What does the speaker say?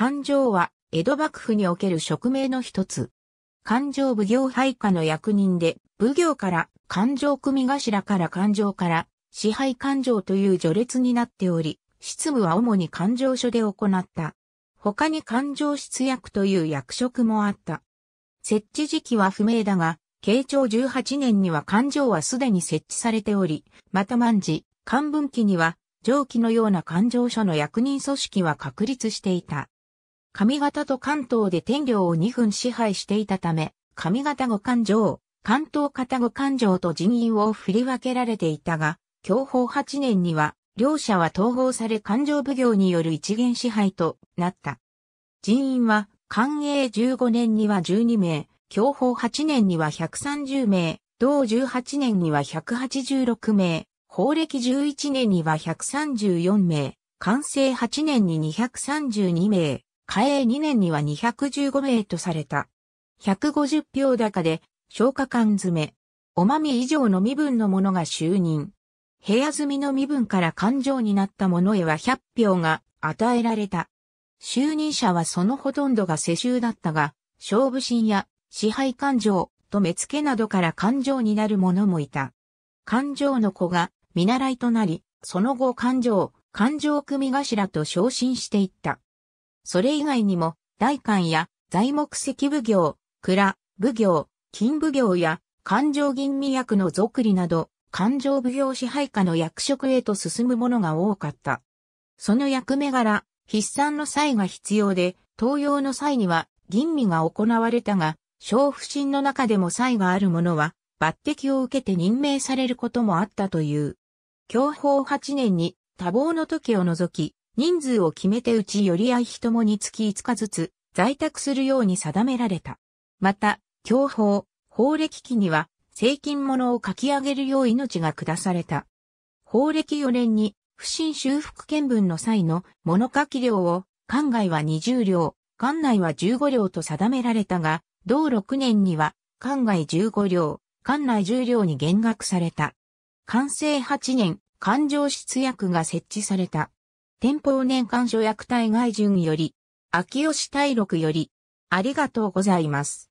勘定は江戸幕府における職名の一つ。勘定奉行配下の役人で、奉行から勘定組頭から勘定から支配勘定という序列になっており、執務は主に勘定所で行った。他に勘定室役という役職もあった。設置時期は不明だが、慶長18年には勘定はすでに設置されており、また万事、漢文期には上記のような勘定所の役人組織は確立していた。上方と関東で天領を2分支配していたため、上方五勘定、関東方五勘定と人員を振り分けられていたが、享保8年には、両者は統合され勘定奉行による一元支配となった。人員は、寛永15年には12名、享保8年には130名、同18年には186名、法暦11年には134名、完成8年に232名、嘉永2年には215名とされた。150票高で、消化管詰め。おまみ以上の身分の者が就任。部屋済みの身分から勘定になった者へは100票が与えられた。就任者はそのほとんどが世襲だったが、勝負心や支配勘定、と目付けなどから勘定になる者もいた。勘定の子が見習いとなり、その後勘定、勘定組頭と昇進していった。それ以外にも、代官や材木石奉行、蔵、奉行、金奉行や勘定吟味役の属理など、勘定奉行支配下の役職へと進むものが多かった。その役目柄、筆算の際が必要で、東洋の際には吟味が行われたが、小不審の中でも際がある者は、抜擢を受けて任命されることもあったという。享保8年に多忙の時を除き、人数を決めてうち寄り合い人もにつき5日ずつ在宅するように定められた。また、教法、法歴期には、正金物を書き上げるよう命が下された。法歴4年に、不審修復見分の際の物書き量を、館外は20両、館内は15両と定められたが、同6年には、館外15両、館内10両に減額された。完成8年、環状出役が設置された。天保年間所約対外順より、秋吉大録より、ありがとうございます。